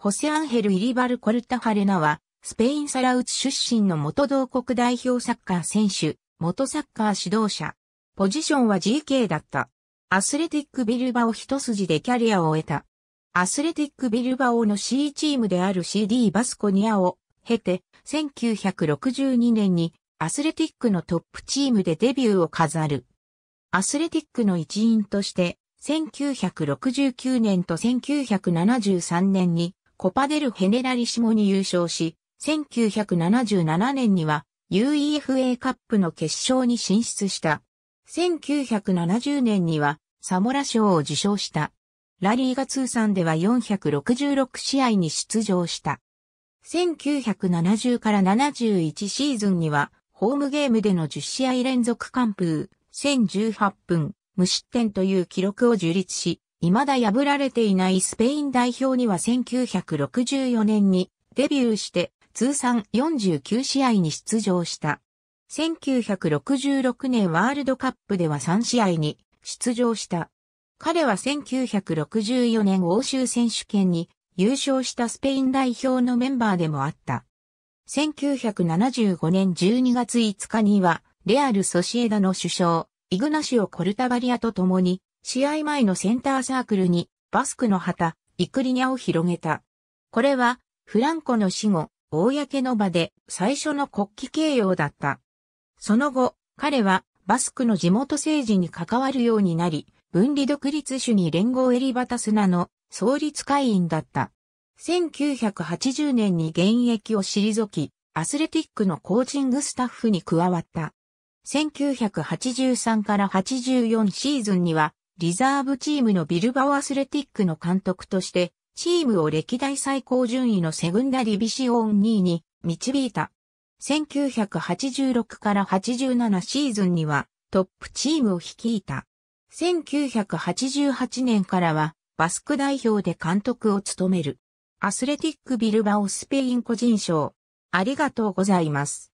ホセアンヘル・イリバル・コルタ・ハレナは、スペイン・サラウツ出身の元同国代表サッカー選手、元サッカー指導者。ポジションは GK だった。アスレティック・ビルバオ一筋でキャリアを終えた。アスレティック・ビルバオの C チームである CD バスコニアを経て、1962年にアスレティックのトップチームでデビューを飾る。アスレティックの一員として、1969年と1973年にコパデル・ヘネラリシモに優勝し、1977年には UEFA カップの決勝に進出した。1970年にはサモラ賞を受賞した。ラリーが通算では466試合に出場した。1970から71シーズンには、ホームゲームでの10試合連続完封、1018分、無失点という記録を樹立し、未だ破られていないスペイン代表には1964年にデビューして通算49試合に出場した。1966年ワールドカップでは3試合に出場した。彼は1964年欧州選手権に優勝したスペイン代表のメンバーでもあった。1975年12月5日には、レアル・ソシエダの首相、イグナシオ・コルタバリアと共に、試合前のセンターサークルにバスクの旗、イクリニャを広げた。これはフランコの死後、公の場で最初の国旗形容だった。その後、彼はバスクの地元政治に関わるようになり、分離独立主義連合エリバタスナの創立会員だった。1980年に現役を退き、アスレティックのコーチングスタッフに加わった。1983から84シーズンにはリザーブチームのビルバオアスレティックの監督として、チームを歴代最高順位のセグンダリビシオン2位に導いた。1986から87シーズンにはトップチームを率いた。1988年からはバスク代表で監督を務める。アスレティックビルバオスペイン個人賞。ありがとうございます。